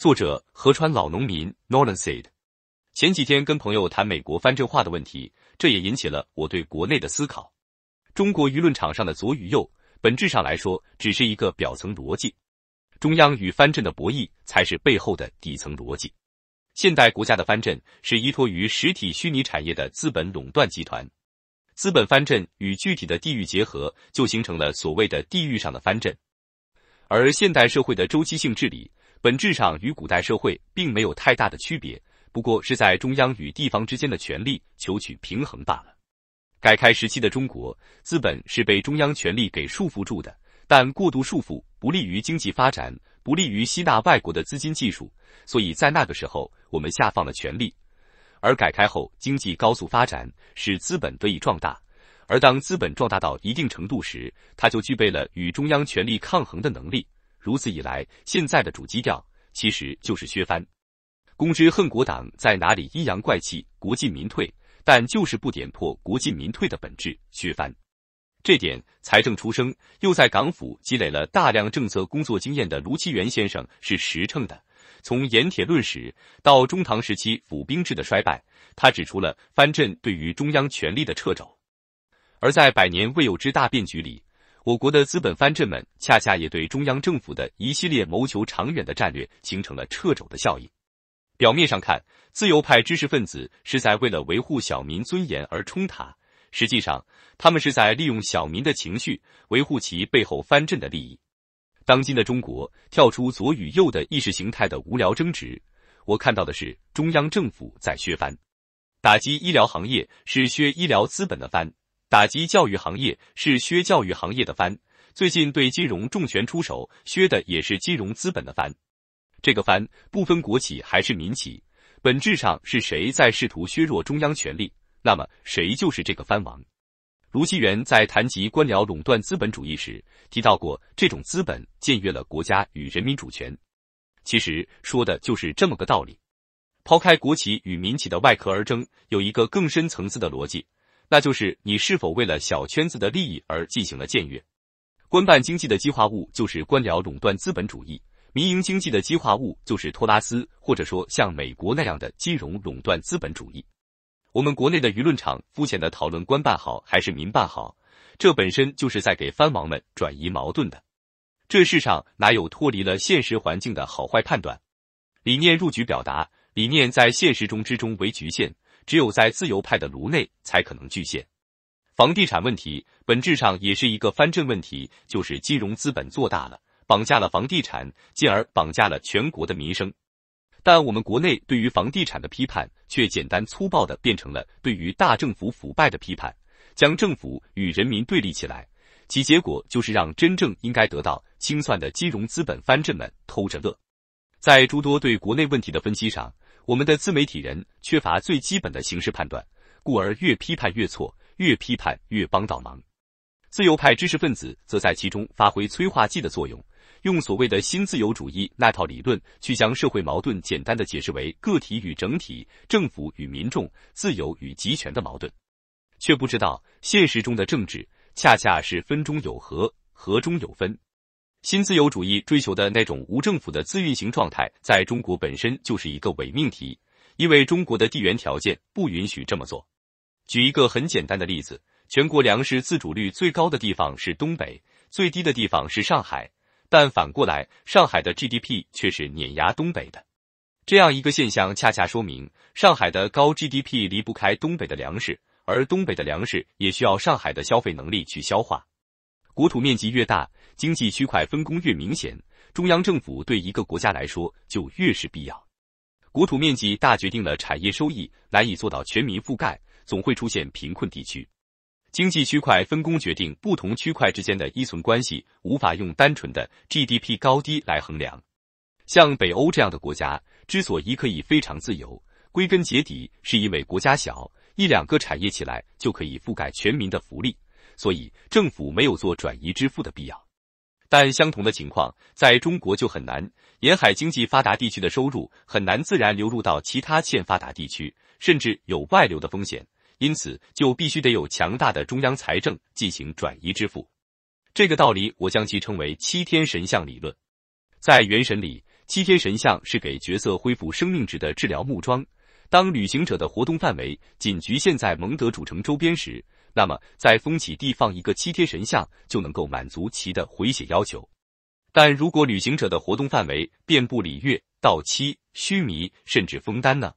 作者河川老农民 Nolan said，前几天跟朋友谈美国藩镇化的问题，这也引起了我对国内的思考。中国舆论场上的左与右，本质上来说只是一个表层逻辑，中央与藩镇的博弈才是背后的底层逻辑。现代国家的藩镇是依托于实体虚拟产业的资本垄断集团，资本藩镇与具体的地域结合，就形成了所谓的地域上的藩镇，而现代社会的周期性治理。本质上与古代社会并没有太大的区别，不过是在中央与地方之间的权力求取平衡罢了。改开时期的中国，资本是被中央权力给束缚住的，但过度束缚不利于经济发展，不利于吸纳外国的资金技术，所以在那个时候我们下放了权力。而改开后，经济高速发展，使资本得以壮大，而当资本壮大到一定程度时，它就具备了与中央权力抗衡的能力。如此一来，现在的主基调其实就是削藩。公知恨国党在哪里阴阳怪气，国进民退，但就是不点破国进民退的本质——削藩。这点，财政出生又在港府积累了大量政策工作经验的卢其元先生是实诚的。从盐铁论史到中唐时期府兵制的衰败，他指出了藩镇对于中央权力的掣肘。而在百年未有之大变局里。我国的资本藩镇们，恰恰也对中央政府的一系列谋求长远的战略形成了掣肘的效应。表面上看，自由派知识分子是在为了维护小民尊严而冲塔，实际上，他们是在利用小民的情绪，维护其背后藩镇的利益。当今的中国，跳出左与右的意识形态的无聊争执，我看到的是中央政府在削藩，打击医疗行业是削医疗资本的藩。打击教育行业是削教育行业的藩，最近对金融重拳出手，削的也是金融资本的藩。这个藩不分国企还是民企，本质上是谁在试图削弱中央权力，那么谁就是这个藩王。卢锡元在谈及官僚垄断资本主义时提到过，这种资本僭越了国家与人民主权。其实说的就是这么个道理。抛开国企与民企的外壳而争，有一个更深层次的逻辑。那就是你是否为了小圈子的利益而进行了僭越？官办经济的激化物就是官僚垄断资本主义，民营经济的激化物就是托拉斯，或者说像美国那样的金融垄断资本主义。我们国内的舆论场肤浅的讨论官办好还是民办好，这本身就是在给藩王们转移矛盾的。这世上哪有脱离了现实环境的好坏判断？理念入局表达理念，在现实中之中为局限。只有在自由派的颅内才可能具现。房地产问题本质上也是一个藩镇问题，就是金融资本做大了，绑架了房地产，进而绑架了全国的民生。但我们国内对于房地产的批判，却简单粗暴的变成了对于大政府腐败的批判，将政府与人民对立起来，其结果就是让真正应该得到清算的金融资本藩镇们偷着乐。在诸多对国内问题的分析上。我们的自媒体人缺乏最基本的形式判断，故而越批判越错，越批判越帮倒忙。自由派知识分子则在其中发挥催化剂的作用，用所谓的新自由主义那套理论去将社会矛盾简单的解释为个体与整体、政府与民众、自由与集权的矛盾，却不知道现实中的政治恰恰是分中有合，合中有分。新自由主义追求的那种无政府的自运行状态，在中国本身就是一个伪命题，因为中国的地缘条件不允许这么做。举一个很简单的例子，全国粮食自主率最高的地方是东北，最低的地方是上海。但反过来，上海的 GDP 却是碾压东北的。这样一个现象，恰恰说明上海的高 GDP 离不开东北的粮食，而东北的粮食也需要上海的消费能力去消化。国土面积越大，经济区块分工越明显，中央政府对一个国家来说就越是必要。国土面积大决定了产业收益难以做到全民覆盖，总会出现贫困地区。经济区块分工决定不同区块之间的依存关系，无法用单纯的 GDP 高低来衡量。像北欧这样的国家之所以可以非常自由，归根结底是因为国家小，一两个产业起来就可以覆盖全民的福利。所以政府没有做转移支付的必要，但相同的情况在中国就很难。沿海经济发达地区的收入很难自然流入到其他欠发达地区，甚至有外流的风险，因此就必须得有强大的中央财政进行转移支付。这个道理，我将其称为“七天神像理论”。在《原神》里，七天神像是给角色恢复生命值的治疗木桩。当旅行者的活动范围仅局限在蒙德主城周边时，那么，在风起地放一个七天神像就能够满足其的回血要求。但如果旅行者的活动范围遍布里月、道七、须弥，甚至封丹呢？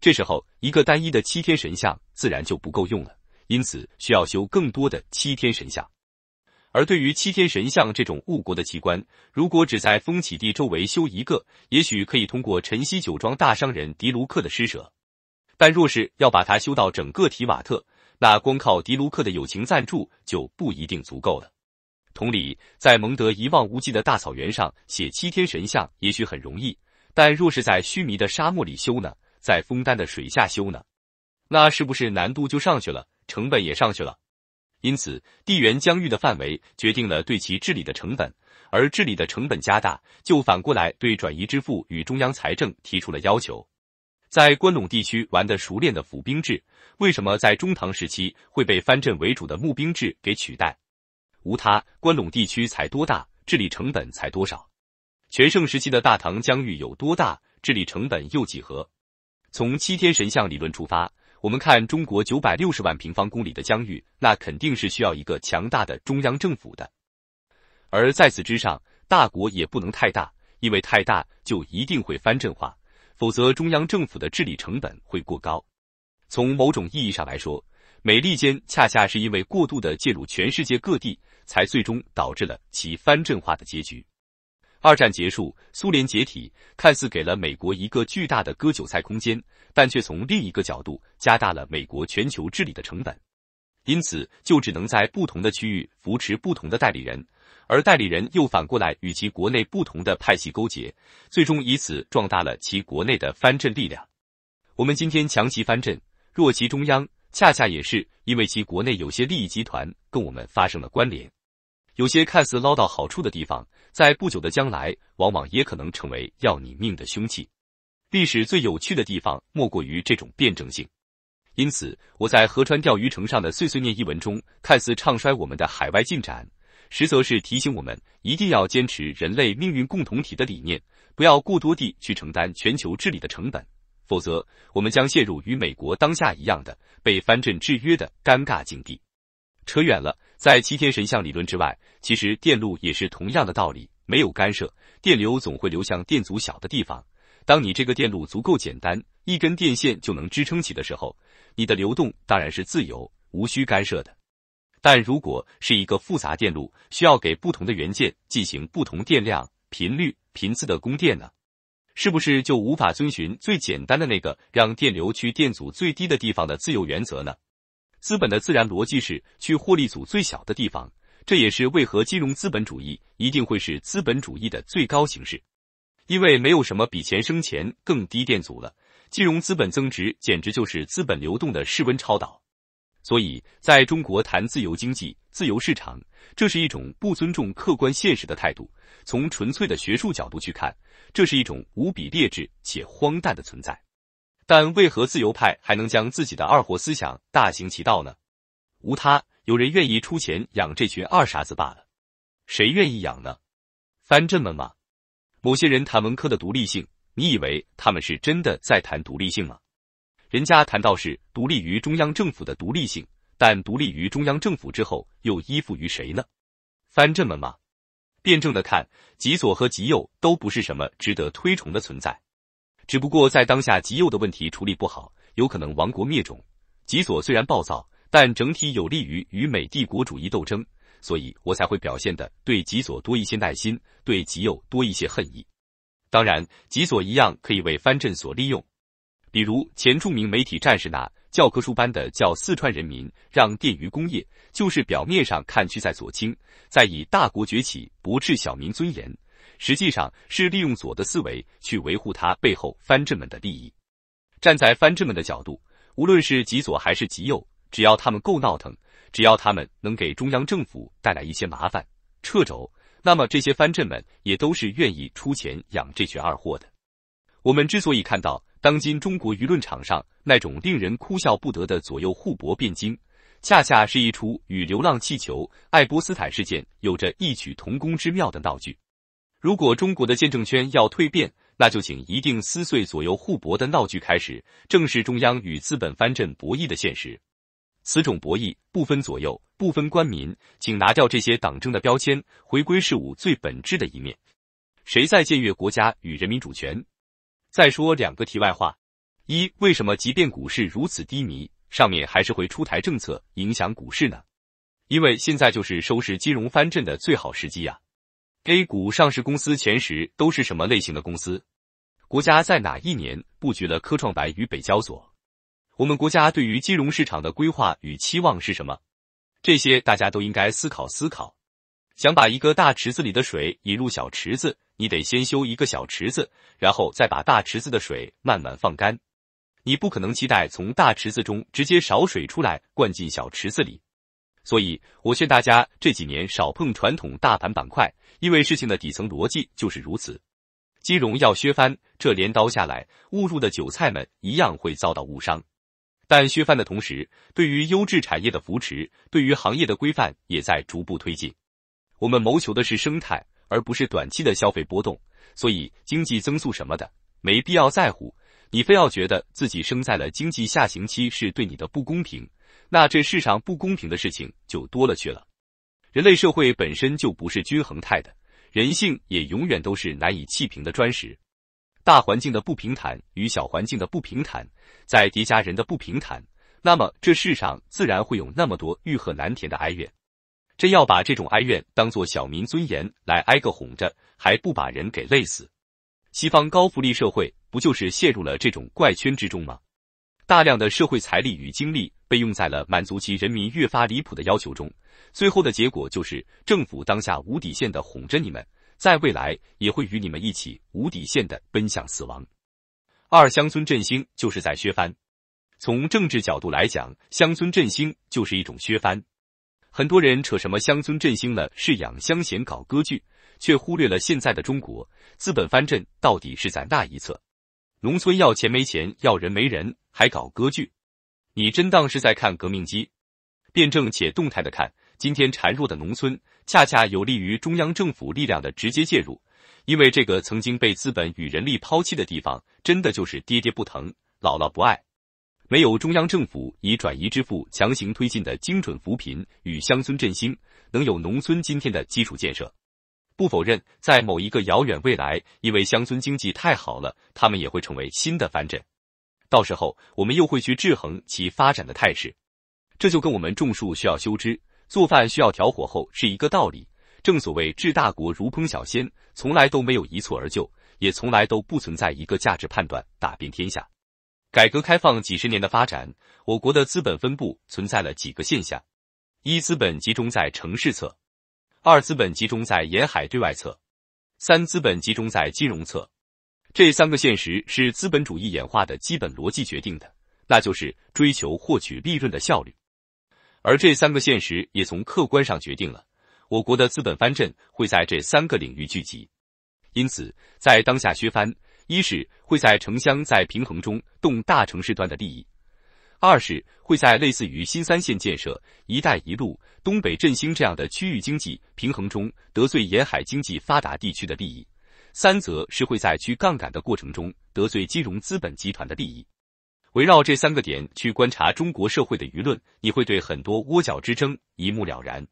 这时候，一个单一的七天神像自然就不够用了，因此需要修更多的七天神像。而对于七天神像这种误国的奇观，如果只在风起地周围修一个，也许可以通过晨曦酒庄大商人迪卢克的施舍。但若是要把它修到整个提瓦特，那光靠迪卢克的友情赞助就不一定足够了。同理，在蒙德一望无际的大草原上写七天神像也许很容易，但若是在须弥的沙漠里修呢？在枫丹的水下修呢？那是不是难度就上去了，成本也上去了？因此，地缘疆域的范围决定了对其治理的成本，而治理的成本加大，就反过来对转移支付与中央财政提出了要求。在关陇地区玩的熟练的府兵制，为什么在中唐时期会被藩镇为主的募兵制给取代？无他，关陇地区才多大，治理成本才多少？全盛时期的大唐疆域有多大，治理成本又几何？从七天神像理论出发，我们看中国九百六十万平方公里的疆域，那肯定是需要一个强大的中央政府的。而在此之上，大国也不能太大，因为太大就一定会藩镇化。否则，中央政府的治理成本会过高。从某种意义上来说，美利坚恰恰是因为过度的介入全世界各地，才最终导致了其藩镇化的结局。二战结束，苏联解体，看似给了美国一个巨大的割韭菜空间，但却从另一个角度加大了美国全球治理的成本。因此，就只能在不同的区域扶持不同的代理人，而代理人又反过来与其国内不同的派系勾结，最终以此壮大了其国内的藩镇力量。我们今天强其藩镇，弱其中央，恰恰也是因为其国内有些利益集团跟我们发生了关联，有些看似捞到好处的地方，在不久的将来，往往也可能成为要你命的凶器。历史最有趣的地方，莫过于这种辩证性。因此，我在河川钓鱼城上的碎碎念一文中，看似唱衰我们的海外进展，实则是提醒我们一定要坚持人类命运共同体的理念，不要过多地去承担全球治理的成本，否则我们将陷入与美国当下一样的被藩镇制约的尴尬境地。扯远了，在七天神像理论之外，其实电路也是同样的道理，没有干涉，电流总会流向电阻小的地方。当你这个电路足够简单，一根电线就能支撑起的时候。你的流动当然是自由，无需干涉的。但如果是一个复杂电路，需要给不同的元件进行不同电量、频率、频次的供电呢？是不是就无法遵循最简单的那个让电流去电阻最低的地方的自由原则呢？资本的自然逻辑是去获利组最小的地方，这也是为何金融资本主义一定会是资本主义的最高形式，因为没有什么比钱生钱更低电阻了。金融资本增值简直就是资本流动的室温超导，所以在中国谈自由经济、自由市场，这是一种不尊重客观现实的态度。从纯粹的学术角度去看，这是一种无比劣质且荒诞的存在。但为何自由派还能将自己的二货思想大行其道呢？无他，有人愿意出钱养这群二傻子罢了。谁愿意养呢？藩镇们吗？某些人谈文科的独立性。你以为他们是真的在谈独立性吗？人家谈到是独立于中央政府的独立性，但独立于中央政府之后又依附于谁呢？藩镇们吗？辩证的看，极左和极右都不是什么值得推崇的存在，只不过在当下，极右的问题处理不好，有可能亡国灭种；极左虽然暴躁，但整体有利于与美帝国主义斗争，所以我才会表现的对极左多一些耐心，对极右多一些恨意。当然，极左一样可以为藩镇所利用，比如前著名媒体战士那教科书般的叫四川人民让电鱼工业，就是表面上看去在左倾，在以大国崛起博斥小民尊严，实际上是利用左的思维去维护他背后藩镇们的利益。站在藩镇们的角度，无论是极左还是极右，只要他们够闹腾，只要他们能给中央政府带来一些麻烦，掣肘。那么这些藩镇们也都是愿意出钱养这群二货的。我们之所以看到当今中国舆论场上那种令人哭笑不得的左右互搏变经，恰恰是一出与流浪气球爱波斯坦事件有着异曲同工之妙的闹剧。如果中国的见证圈要蜕变，那就请一定撕碎左右互搏的闹剧，开始正视中央与资本藩镇博弈的现实。此种博弈不分左右。不分官民，请拿掉这些党争的标签，回归事物最本质的一面。谁在僭越国家与人民主权？再说两个题外话：一、为什么即便股市如此低迷，上面还是会出台政策影响股市呢？因为现在就是收拾金融藩镇的最好时机呀。A 股上市公司前十都是什么类型的公司？国家在哪一年布局了科创板与北交所？我们国家对于金融市场的规划与期望是什么？这些大家都应该思考思考。想把一个大池子里的水引入小池子，你得先修一个小池子，然后再把大池子的水慢慢放干。你不可能期待从大池子中直接少水出来灌进小池子里。所以，我劝大家这几年少碰传统大盘板块，因为事情的底层逻辑就是如此。金融要削翻，这镰刀下来，误入的韭菜们一样会遭到误伤。但削藩的同时，对于优质产业的扶持，对于行业的规范也在逐步推进。我们谋求的是生态，而不是短期的消费波动。所以，经济增速什么的，没必要在乎。你非要觉得自己生在了经济下行期是对你的不公平，那这世上不公平的事情就多了去了。人类社会本身就不是均衡态的，人性也永远都是难以砌平的砖石。大环境的不平坦与小环境的不平坦，在叠加人的不平坦，那么这世上自然会有那么多欲壑难填的哀怨。真要把这种哀怨当做小民尊严来挨个哄着，还不把人给累死？西方高福利社会不就是陷入了这种怪圈之中吗？大量的社会财力与精力被用在了满足其人民越发离谱的要求中，最后的结果就是政府当下无底线的哄着你们。在未来，也会与你们一起无底线的奔向死亡。二，乡村振兴就是在削藩。从政治角度来讲，乡村振兴就是一种削藩。很多人扯什么乡村振兴了，是养乡贤搞割据，却忽略了现在的中国资本藩镇到底是在那一侧。农村要钱没钱，要人没人，还搞割据，你真当是在看革命机？辩证且动态的看，今天孱弱的农村。恰恰有利于中央政府力量的直接介入，因为这个曾经被资本与人力抛弃的地方，真的就是爹爹不疼，姥姥不爱。没有中央政府以转移支付强行推进的精准扶贫与乡村振兴，能有农村今天的基础建设？不否认，在某一个遥远未来，因为乡村经济太好了，他们也会成为新的藩镇，到时候我们又会去制衡其发展的态势。这就跟我们种树需要修枝。做饭需要调火候是一个道理，正所谓治大国如烹小鲜，从来都没有一蹴而就，也从来都不存在一个价值判断打遍天下。改革开放几十年的发展，我国的资本分布存在了几个现象：一、资本集中在城市侧；二、资本集中在沿海对外侧；三、资本集中在金融侧。这三个现实是资本主义演化的基本逻辑决定的，那就是追求获取利润的效率。而这三个现实也从客观上决定了我国的资本藩镇会在这三个领域聚集。因此，在当下削藩，一是会在城乡在平衡中动大城市端的利益；二是会在类似于新三线建设、一带一路、东北振兴这样的区域经济平衡中得罪沿海经济发达地区的利益；三则是会在去杠杆的过程中得罪金融资本集团的利益。围绕这三个点去观察中国社会的舆论，你会对很多窝角之争一目了然。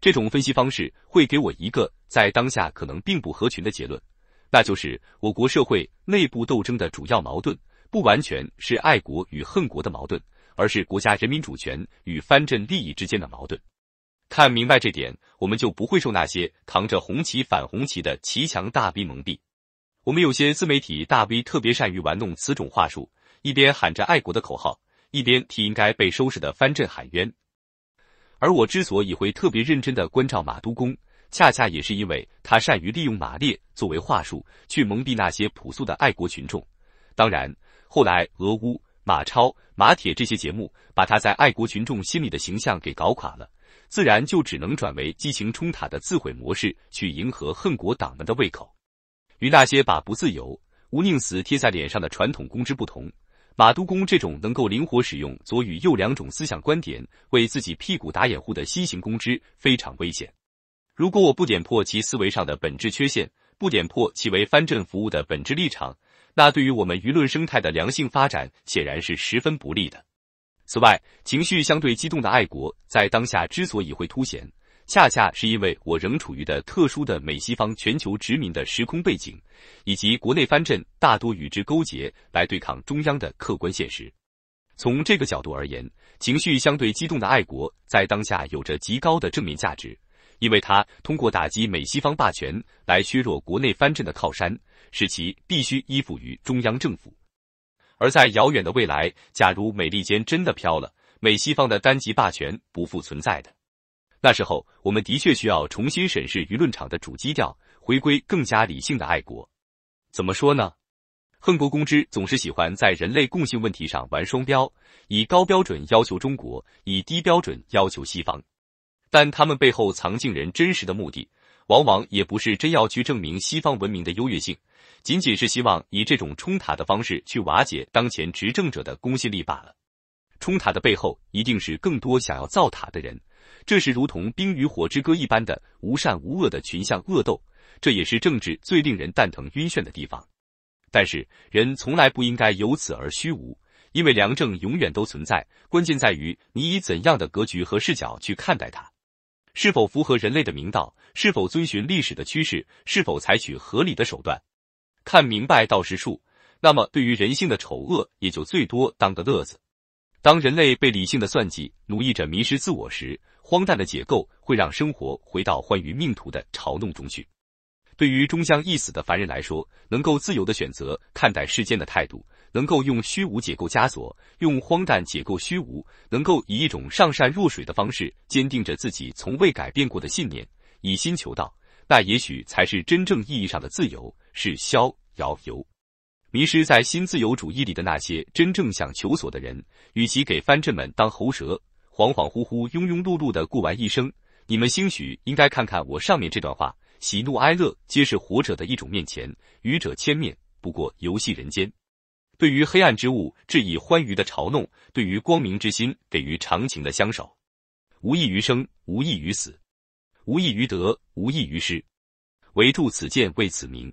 这种分析方式会给我一个在当下可能并不合群的结论，那就是我国社会内部斗争的主要矛盾不完全是爱国与恨国的矛盾，而是国家人民主权与藩镇利益之间的矛盾。看明白这点，我们就不会受那些扛着红旗反红旗的骑墙大 V 蒙蔽。我们有些自媒体大 V 特别善于玩弄此种话术。一边喊着爱国的口号，一边替应该被收拾的藩镇喊冤。而我之所以会特别认真的关照马都公，恰恰也是因为他善于利用马列作为话术，去蒙蔽那些朴素的爱国群众。当然，后来俄乌马超马铁这些节目，把他在爱国群众心里的形象给搞垮了，自然就只能转为激情冲塔的自毁模式去迎合恨国党们的胃口。与那些把不自由，无宁死贴在脸上的传统公知不同。马都公这种能够灵活使用左与右两种思想观点为自己屁股打掩护的新型公知非常危险。如果我不点破其思维上的本质缺陷，不点破其为藩镇服务的本质立场，那对于我们舆论生态的良性发展显然是十分不利的。此外，情绪相对激动的爱国在当下之所以会凸显。恰恰是因为我仍处于的特殊的美西方全球殖民的时空背景，以及国内藩镇大多与之勾结来对抗中央的客观现实。从这个角度而言，情绪相对激动的爱国在当下有着极高的正面价值，因为他通过打击美西方霸权来削弱国内藩镇的靠山，使其必须依附于中央政府。而在遥远的未来，假如美利坚真的飘了，美西方的单极霸权不复存在的。那时候，我们的确需要重新审视舆论场的主基调，回归更加理性的爱国。怎么说呢？恨国公知总是喜欢在人类共性问题上玩双标，以高标准要求中国，以低标准要求西方。但他们背后藏尽人真实的目的，往往也不是真要去证明西方文明的优越性，仅仅是希望以这种冲塔的方式去瓦解当前执政者的公信力罢了。冲塔的背后，一定是更多想要造塔的人。这是如同《冰与火之歌》一般的无善无恶的群像恶斗，这也是政治最令人蛋疼晕眩的地方。但是，人从来不应该由此而虚无，因为良政永远都存在。关键在于你以怎样的格局和视角去看待它，是否符合人类的明道，是否遵循历史的趋势，是否采取合理的手段。看明白道是术，那么对于人性的丑恶，也就最多当个乐子。当人类被理性的算计奴役着迷失自我时，荒诞的解构会让生活回到欢于命途的嘲弄中去。对于终将一死的凡人来说，能够自由的选择看待世间的态度，能够用虚无解构枷锁，用荒诞解构虚无，能够以一种上善若水的方式，坚定着自己从未改变过的信念，以心求道，那也许才是真正意义上的自由，是逍遥游。迷失在新自由主义里的那些真正想求索的人，与其给藩镇们当喉舌。恍恍惚惚、庸庸碌碌的过完一生，你们兴许应该看看我上面这段话：喜怒哀乐皆是活着的一种面前，愚者千面，不过游戏人间。对于黑暗之物，致以欢愉的嘲弄；对于光明之心，给予长情的相守。无益于生，无益于死，无益于得，无益于失，唯著此剑，为此名。